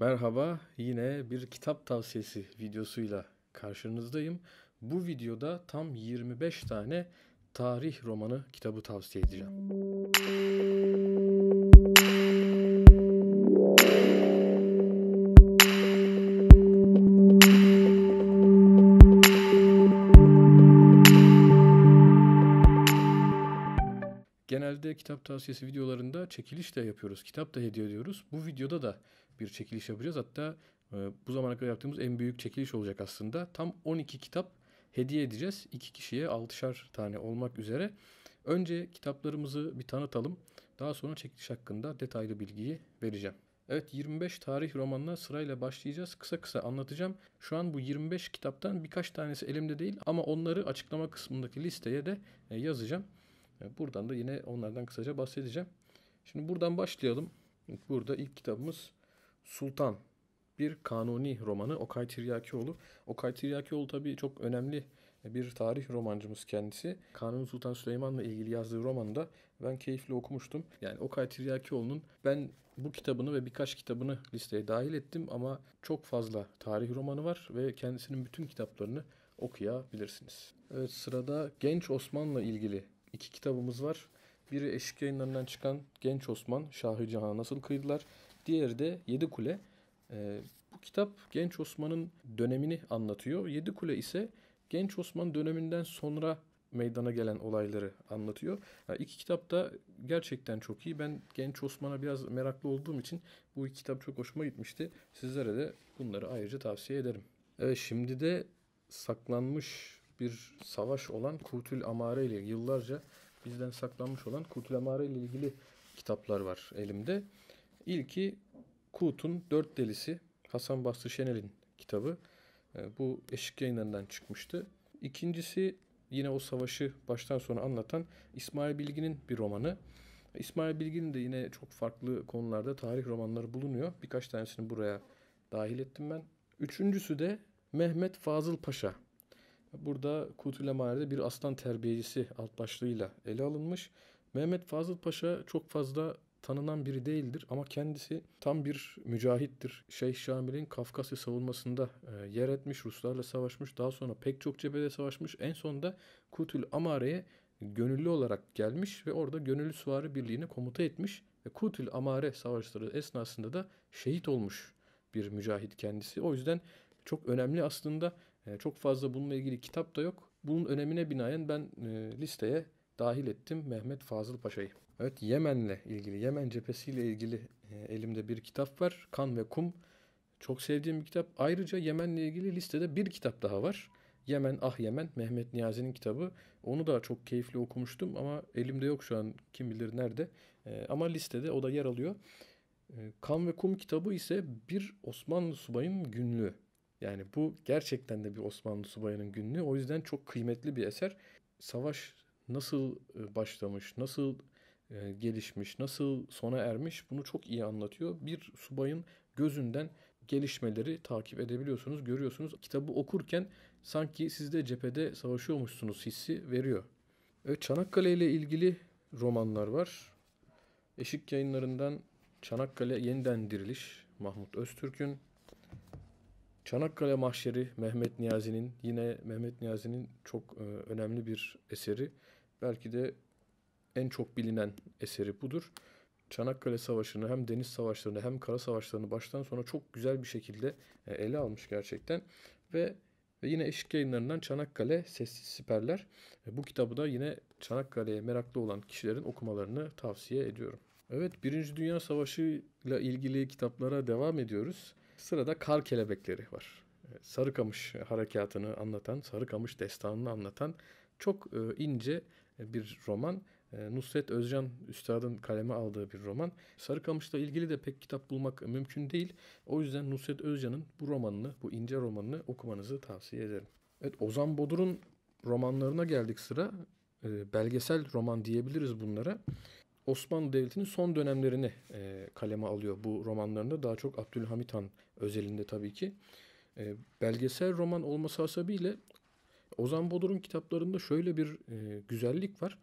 Merhaba, yine bir kitap tavsiyesi videosuyla karşınızdayım. Bu videoda tam 25 tane tarih romanı kitabı tavsiye edeceğim. Genelde kitap tavsiyesi videolarında çekiliş de yapıyoruz, kitap da hediye ediyoruz. Bu videoda da bir çekiliş yapacağız. Hatta e, bu zamana kadar yaptığımız en büyük çekiliş olacak aslında. Tam 12 kitap hediye edeceğiz. iki kişiye 6'şar tane olmak üzere. Önce kitaplarımızı bir tanıtalım. Daha sonra çekiliş hakkında detaylı bilgiyi vereceğim. Evet 25 tarih romanına sırayla başlayacağız. Kısa kısa anlatacağım. Şu an bu 25 kitaptan birkaç tanesi elimde değil ama onları açıklama kısmındaki listeye de e, yazacağım. E, buradan da yine onlardan kısaca bahsedeceğim. Şimdi buradan başlayalım. Burada ilk kitabımız Sultan bir kanuni romanı Okay Tiryakioğlu. Okay Tiryakioğlu tabii çok önemli bir tarih romancımız kendisi. Kanuni Sultan Süleyman'la ilgili yazdığı romanı da ben keyifle okumuştum. Yani Okay Tiryakioğlu'nun ben bu kitabını ve birkaç kitabını listeye dahil ettim ama çok fazla tarih romanı var ve kendisinin bütün kitaplarını okuyabilirsiniz. Evet sırada Genç Osman'la ilgili iki kitabımız var. Biri Eşik Yayınlarından çıkan Genç Osman, Şahı Cihan'a nasıl kıydılar? Diğeri de Yedi Kule. E, bu kitap Genç Osman'ın dönemini anlatıyor. Yedi Kule ise Genç Osman döneminden sonra meydana gelen olayları anlatıyor. Yani iki kitap da gerçekten çok iyi. Ben Genç Osman'a biraz meraklı olduğum için bu iki kitap çok hoşuma gitmişti. Sizlere de bunları ayrıca tavsiye ederim. Evet şimdi de saklanmış bir savaş olan Kurtul Amare ile yıllarca bizden saklanmış olan Kurtul Amare ile ilgili kitaplar var elimde. İlki Kut'un Dört Delisi Hasan Basri Şenel'in kitabı. Ee, bu eşik yayınlarından çıkmıştı. İkincisi yine o savaşı baştan sona anlatan İsmail Bilgin'in bir romanı. İsmail Bilgin'in de yine çok farklı konularda tarih romanları bulunuyor. Birkaç tanesini buraya dahil ettim ben. Üçüncüsü de Mehmet Fazıl Paşa. Burada Kutule Mağara'da bir aslan terbiyecisi alt başlığıyla ele alınmış. Mehmet Fazıl Paşa çok fazla tanınan biri değildir ama kendisi tam bir mücahittir. Şeyh Şamil'in Kafkasya savunmasında e, yer etmiş, Ruslarla savaşmış, daha sonra pek çok cephede savaşmış. En sonunda Kutül Amare'ye gönüllü olarak gelmiş ve orada Gönüllü Süvari Birliği'ne komuta etmiş ve Kutül Amare savaşları esnasında da şehit olmuş bir mücahit kendisi. O yüzden çok önemli aslında. E, çok fazla bununla ilgili kitap da yok. Bunun önemine binaen ben e, listeye dahil ettim Mehmet Fazıl Paşa'yı. Evet Yemen'le ilgili, Yemen cephesiyle ilgili e, elimde bir kitap var. Kan ve Kum. Çok sevdiğim bir kitap. Ayrıca Yemen'le ilgili listede bir kitap daha var. Yemen Ah Yemen Mehmet Niyazi'nin kitabı. Onu da çok keyifli okumuştum ama elimde yok şu an kim bilir nerede. E, ama listede o da yer alıyor. E, kan ve Kum kitabı ise bir Osmanlı subayın günlüğü. Yani bu gerçekten de bir Osmanlı subayının günlüğü. O yüzden çok kıymetli bir eser. Savaş nasıl e, başlamış, nasıl e, gelişmiş, nasıl sona ermiş bunu çok iyi anlatıyor. Bir subayın gözünden gelişmeleri takip edebiliyorsunuz, görüyorsunuz. Kitabı okurken sanki siz de cephede savaşıyormuşsunuz hissi veriyor. Evet, Çanakkale ile ilgili romanlar var. Eşik yayınlarından Çanakkale Yeniden Diriliş Mahmut Öztürk'ün. Çanakkale Mahşeri Mehmet Niyazi'nin yine Mehmet Niyazi'nin çok e, önemli bir eseri belki de en çok bilinen eseri budur. Çanakkale Savaşı'nı hem deniz savaşlarını hem kara savaşlarını baştan sona çok güzel bir şekilde e, ele almış gerçekten. Ve, ve yine eşik yayınlarından Çanakkale Sessiz Siperler. E, bu kitabı da yine Çanakkale'ye meraklı olan kişilerin okumalarını tavsiye ediyorum. Evet Birinci Dünya Savaşı ile ilgili kitaplara devam ediyoruz. Sırada Kar Kelebekleri var. E, Sarıkamış harekatını anlatan, Sarıkamış destanını anlatan çok ince e, bir roman. E, Nusret Özcan Üstad'ın kaleme aldığı bir roman. Sarıkamış'la ilgili de pek kitap bulmak mümkün değil. O yüzden Nusret Özcan'ın bu romanını, bu ince romanını okumanızı tavsiye ederim. Evet Ozan Bodur'un romanlarına geldik sıra. E, belgesel roman diyebiliriz bunlara. Osmanlı Devleti'nin son dönemlerini kaleme alıyor bu romanlarında. Daha çok Abdülhamit Han özelinde tabii ki. Belgesel roman olması hasebiyle Ozan Bodur'un kitaplarında şöyle bir e, güzellik var.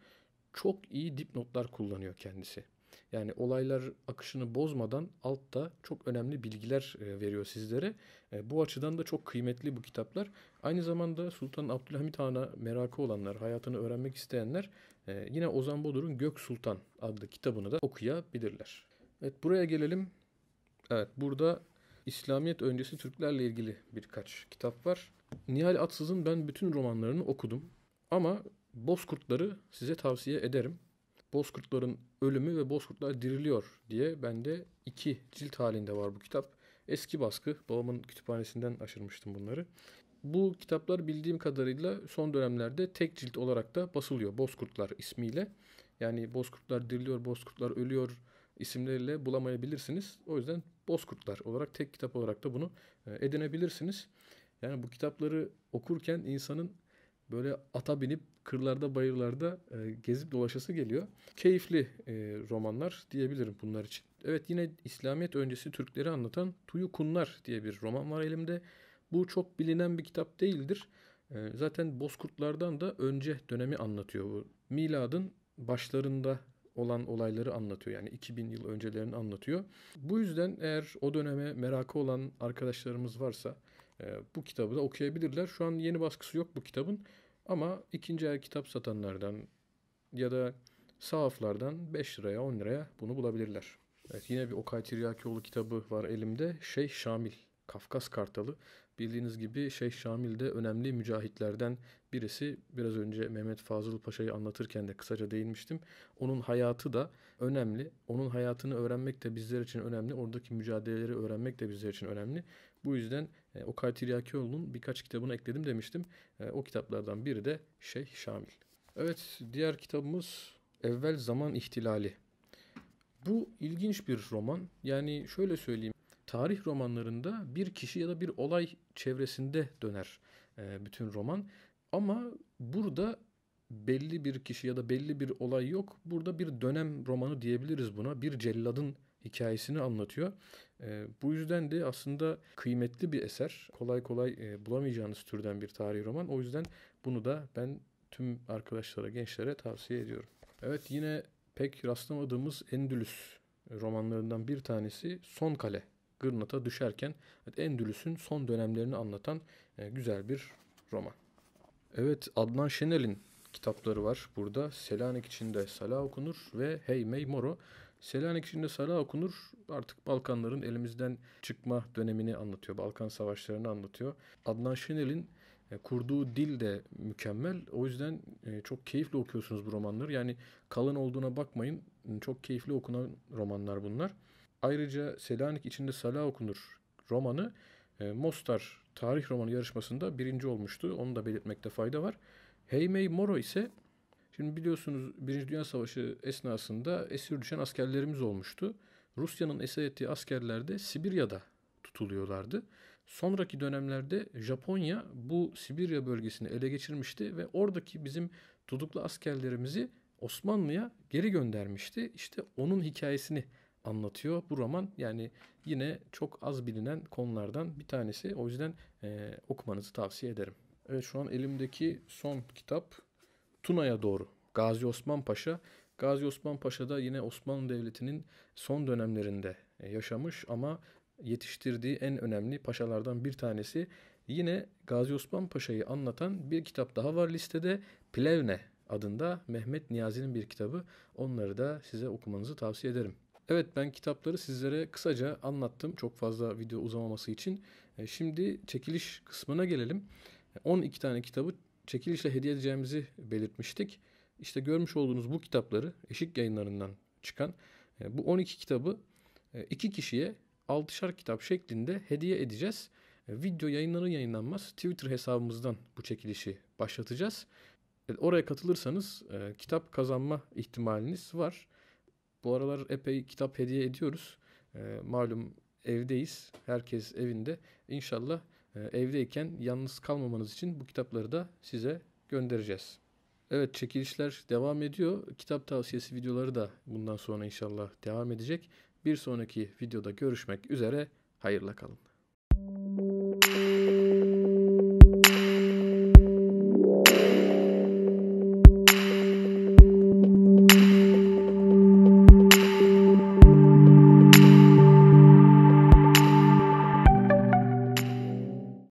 Çok iyi dipnotlar kullanıyor kendisi. Yani olaylar akışını bozmadan altta çok önemli bilgiler e, veriyor sizlere. E, bu açıdan da çok kıymetli bu kitaplar. Aynı zamanda Sultan Abdülhamit Han'a merakı olanlar, hayatını öğrenmek isteyenler e, yine Ozan Bodur'un Gök Sultan adlı kitabını da okuyabilirler. Evet buraya gelelim. Evet burada İslamiyet öncesi Türklerle ilgili birkaç kitap var. Nihal Atsız'ın ben bütün romanlarını okudum. Ama Bozkurtları size tavsiye ederim. Bozkurtların ölümü ve Bozkurtlar diriliyor diye bende iki cilt halinde var bu kitap. Eski baskı. Babamın kütüphanesinden aşırmıştım bunları. Bu kitaplar bildiğim kadarıyla son dönemlerde tek cilt olarak da basılıyor. Bozkurtlar ismiyle. Yani Bozkurtlar diriliyor, Bozkurtlar ölüyor isimleriyle bulamayabilirsiniz. O yüzden Bozkurtlar olarak tek kitap olarak da bunu e, edinebilirsiniz. Yani bu kitapları okurken insanın böyle ata binip kırlarda bayırlarda e, gezip dolaşası geliyor. Keyifli e, romanlar diyebilirim bunlar için. Evet yine İslamiyet öncesi Türkleri anlatan Tuyu Kunlar diye bir roman var elimde. Bu çok bilinen bir kitap değildir. E, zaten Bozkurtlardan da önce dönemi anlatıyor bu. Miladın başlarında olan olayları anlatıyor. Yani 2000 yıl öncelerini anlatıyor. Bu yüzden eğer o döneme merakı olan arkadaşlarımız varsa e, bu kitabı da okuyabilirler. Şu an yeni baskısı yok bu kitabın. Ama ikinci el kitap satanlardan ya da sahaflardan 5 liraya 10 liraya bunu bulabilirler. Evet yine bir Okay Tiryakioğlu kitabı var elimde. Şey Şamil, Kafkas Kartalı. Bildiğiniz gibi Şeyh Şamil de önemli mücahitlerden birisi. Biraz önce Mehmet Fazıl Paşa'yı anlatırken de kısaca değinmiştim. Onun hayatı da önemli. Onun hayatını öğrenmek de bizler için önemli. Oradaki mücadeleleri öğrenmek de bizler için önemli. Bu yüzden e, Okay Tiryakioğlu'nun birkaç kitabını ekledim demiştim. E, o kitaplardan biri de Şeyh Şamil. Evet diğer kitabımız Evvel Zaman İhtilali. Bu ilginç bir roman. Yani şöyle söyleyeyim tarih romanlarında bir kişi ya da bir olay çevresinde döner e, bütün roman. Ama burada belli bir kişi ya da belli bir olay yok. Burada bir dönem romanı diyebiliriz buna. Bir celladın hikayesini anlatıyor. E, bu yüzden de aslında kıymetli bir eser. Kolay kolay e, bulamayacağınız türden bir tarih roman. O yüzden bunu da ben tüm arkadaşlara, gençlere tavsiye ediyorum. Evet yine pek rastlamadığımız Endülüs romanlarından bir tanesi Son Kale Gırnat'a düşerken evet, Endülüs'ün son dönemlerini anlatan e, güzel bir roman. Evet Adnan Şenel'in kitapları var burada. Selanik içinde Sala okunur ve Hey May Moro. Selanik içinde Sala okunur artık Balkanların elimizden çıkma dönemini anlatıyor. Balkan savaşlarını anlatıyor. Adnan Şenel'in e, kurduğu dil de mükemmel. O yüzden e, çok keyifli okuyorsunuz bu romanları. Yani kalın olduğuna bakmayın. Çok keyifli okunan romanlar bunlar. Ayrıca Selanik içinde Sala okunur romanı e, Mostar tarih romanı yarışmasında birinci olmuştu. Onu da belirtmekte fayda var. Heymey Moro ise şimdi biliyorsunuz Birinci Dünya Savaşı esnasında esir düşen askerlerimiz olmuştu. Rusya'nın esir ettiği askerler de Sibirya'da tutuluyorlardı. Sonraki dönemlerde Japonya bu Sibirya bölgesini ele geçirmişti ve oradaki bizim tutuklu askerlerimizi Osmanlı'ya geri göndermişti. İşte onun hikayesini anlatıyor. Bu roman yani yine çok az bilinen konulardan bir tanesi. O yüzden e, okumanızı tavsiye ederim. Evet şu an elimdeki son kitap Tuna'ya doğru. Gazi Osman Paşa. Gazi Osman Paşa da yine Osmanlı Devleti'nin son dönemlerinde e, yaşamış ama yetiştirdiği en önemli paşalardan bir tanesi. Yine Gazi Osman Paşa'yı anlatan bir kitap daha var listede. Plevne adında Mehmet Niyazi'nin bir kitabı. Onları da size okumanızı tavsiye ederim. Evet ben kitapları sizlere kısaca anlattım. Çok fazla video uzamaması için. E, şimdi çekiliş kısmına gelelim. 12 e, tane kitabı çekilişle hediye edeceğimizi belirtmiştik. İşte görmüş olduğunuz bu kitapları Eşik Yayınlarından çıkan e, bu 12 kitabı iki kişiye 6'şar kitap şeklinde hediye edeceğiz. Video yayınları yayınlanmaz. Twitter hesabımızdan bu çekilişi başlatacağız. Oraya katılırsanız kitap kazanma ihtimaliniz var. Bu aralar epey kitap hediye ediyoruz. E, malum evdeyiz. Herkes evinde. İnşallah e, evdeyken yalnız kalmamanız için bu kitapları da size göndereceğiz. Evet çekilişler devam ediyor. Kitap tavsiyesi videoları da bundan sonra inşallah devam edecek. Bir sonraki videoda görüşmek üzere. Hayırla kalın.